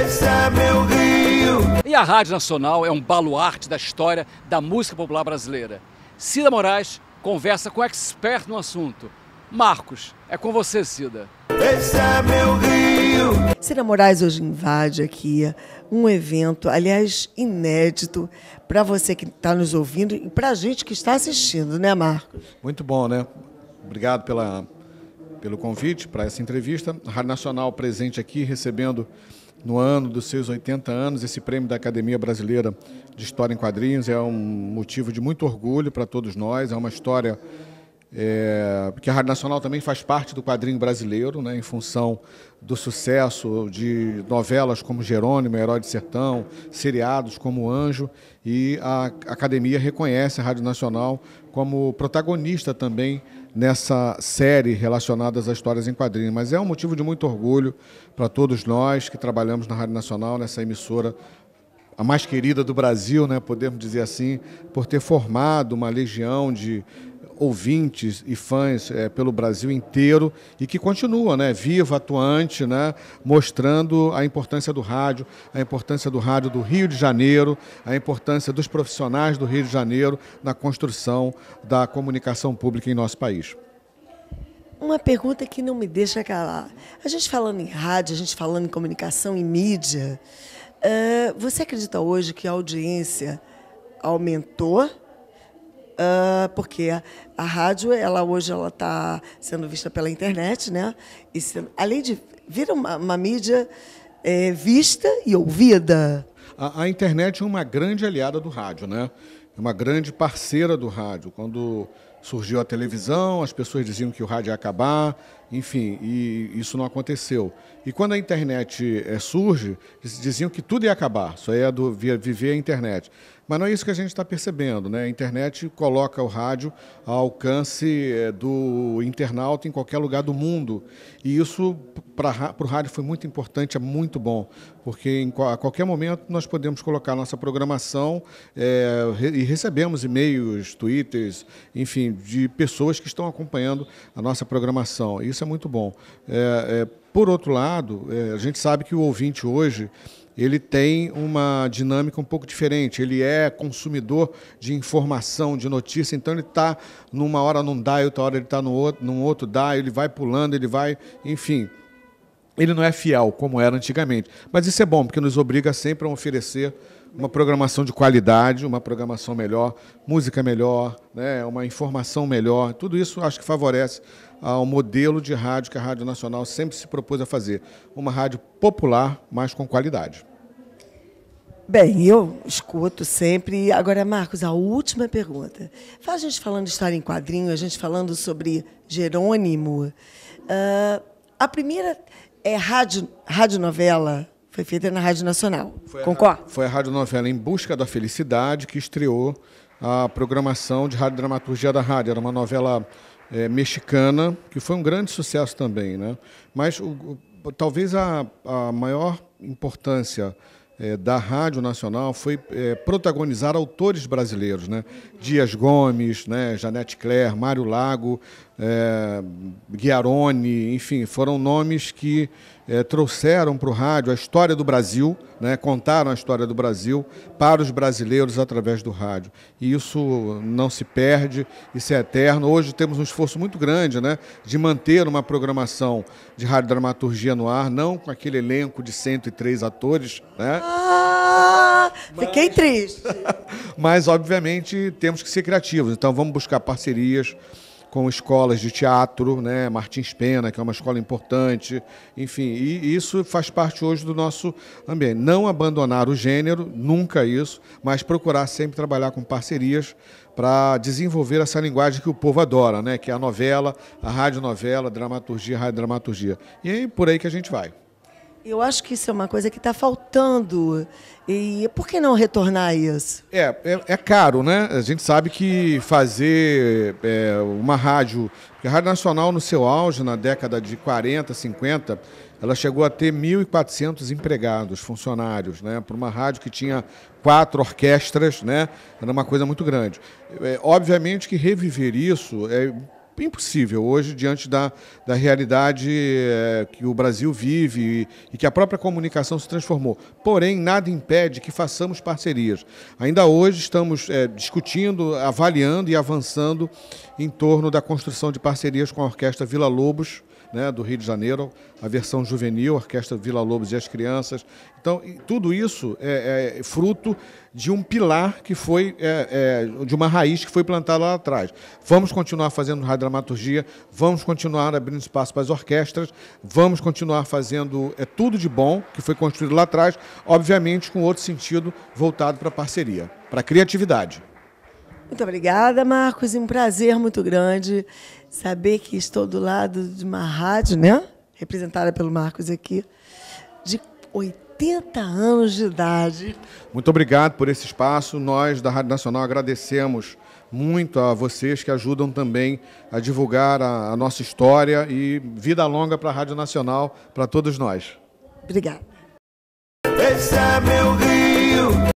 Esse é meu Rio. E a Rádio Nacional é um baluarte da história da música popular brasileira. Cida Moraes conversa com um expert no assunto. Marcos, é com você, Cida. Esse é meu Rio. Cida Moraes hoje invade aqui um evento, aliás, inédito, para você que está nos ouvindo e para a gente que está assistindo, né, Marcos? Muito bom, né? Obrigado pela, pelo convite para essa entrevista. A Rádio Nacional presente aqui, recebendo no ano dos seus 80 anos. Esse prêmio da Academia Brasileira de História em Quadrinhos é um motivo de muito orgulho para todos nós, é uma história é, que a Rádio Nacional também faz parte do quadrinho brasileiro, né, em função do sucesso de novelas como Jerônimo, Herói de Sertão, seriados como Anjo, e a academia reconhece a Rádio Nacional como protagonista também nessa série relacionadas às histórias em quadrinho. Mas é um motivo de muito orgulho para todos nós que trabalhamos na Rádio Nacional, nessa emissora a mais querida do Brasil, né, podemos dizer assim, por ter formado uma legião de ouvintes e fãs é, pelo Brasil inteiro e que continua, né, vivo, atuante, né, mostrando a importância do rádio, a importância do rádio do Rio de Janeiro, a importância dos profissionais do Rio de Janeiro na construção da comunicação pública em nosso país. Uma pergunta que não me deixa calar. A gente falando em rádio, a gente falando em comunicação e mídia, uh, você acredita hoje que a audiência aumentou? uh, porque a, a, rádio, ela hoje ela está sendo vista pela internet, né? E sendo, além de vira uma, uma mídia é, vista e ouvida. A, a internet é uma grande aliada do rádio, né? É uma grande parceira do rádio. Quando surgiu a televisão, as pessoas diziam que o rádio ia acabar, enfim, e isso não aconteceu. E quando a internet é, surge, diziam que tudo ia acabar, só ia do, via, viver a internet. Mas não é isso que a gente está percebendo, né? A internet coloca o rádio ao alcance eh, do internauta em qualquer lugar do mundo. E isso para o rádio foi muito importante, é muito bom, porque em, a qualquer momento nós podemos colocar nossa programação é, e recebemos e-mails, twitters, enfim, de pessoas que estão acompanhando a nossa programação. Isso é muito bom. É, é, por outro lado, a gente sabe que o ouvinte hoje ele tem uma dinâmica um pouco diferente. Ele é consumidor de informação, de notícia, então ele está numa hora num dial, outra hora ele está num outro dial, ele vai pulando, ele vai, enfim. Ele não é fiel como era antigamente. Mas isso é bom, porque nos obriga sempre a oferecer uma programação de qualidade, uma programação melhor, música melhor, né, uma informação melhor. Tudo isso acho que favorece ao modelo de rádio que a Rádio Nacional sempre se propôs a fazer. Uma rádio popular, mas com qualidade. Bem, eu escuto sempre. Agora, Marcos, a última pergunta. A gente falando de história em quadrinho, a gente falando sobre Jerônimo. Uh, a primeira é rádio, novela. foi feita na Rádio Nacional. Foi Concorda? A, foi a radionovela Em Busca da Felicidade que estreou a programação de rádio dramaturgia da rádio. Era uma novela é, mexicana que foi um grande sucesso também, né? Mas o, o, talvez a, a maior importância é, da Rádio Nacional foi é, protagonizar autores brasileiros, né? Dias Gomes, né? Janete Claire, Mário Lago, é, Guiarone, enfim, foram nomes que é, trouxeram para o rádio a história do Brasil, né, contaram a história do Brasil para os brasileiros através do rádio. E isso não se perde, isso é eterno. Hoje temos um esforço muito grande né, de manter uma programação de rádio dramaturgia no ar, não com aquele elenco de 103 atores. Né? Ah, Fiquei triste. mas, obviamente, temos que ser criativos. Então, vamos buscar parcerias com escolas de teatro, né, Martins Pena, que é uma escola importante, enfim, e isso faz parte hoje do nosso ambiente. Não abandonar o gênero, nunca isso, mas procurar sempre trabalhar com parcerias para desenvolver essa linguagem que o povo adora, né, que é a novela, a radionovela, a dramaturgia, a radiodramaturgia. E é por aí que a gente vai. Eu acho que isso é uma coisa que está faltando. E por que não retornar isso? É, é, é, caro, né? A gente sabe que fazer é, uma rádio. Porque a Rádio Nacional, no seu auge, na década de 40, 50, ela chegou a ter 1.400 empregados, funcionários, né? Para uma rádio que tinha quatro orquestras, né? Era uma coisa muito grande. É, obviamente que reviver isso é impossível hoje, diante da, da realidade eh, que o Brasil vive e, e, que a própria comunicação se transformou. Porém, nada impede que façamos parcerias. Ainda hoje estamos é, discutindo, avaliando e avançando em torno da construção de parcerias com a Orquestra Vila Lobos né, do Rio de Janeiro, a versão juvenil, a Orquestra Vila Lobos e as Crianças. Então, tudo isso é, é fruto de um pilar que foi, é, é, de uma raiz que foi plantada lá atrás. Vamos continuar fazendo radiodramaturgia, vamos continuar abrindo espaço para as orquestras, vamos continuar fazendo é, tudo de bom que foi construído lá atrás, obviamente com outro sentido voltado para a parceria, para a criatividade. Muito obrigada, Marcos. É um prazer muito grande saber que estou do lado de uma rádio, né? Representada pelo Marcos aqui, de 80 anos de idade. Muito obrigado por esse espaço. Nós da Rádio Nacional agradecemos muito a vocês que ajudam também a divulgar a, a nossa história e vida longa para a Rádio Nacional, para todos nós. Obrigada. Esse é meu rio.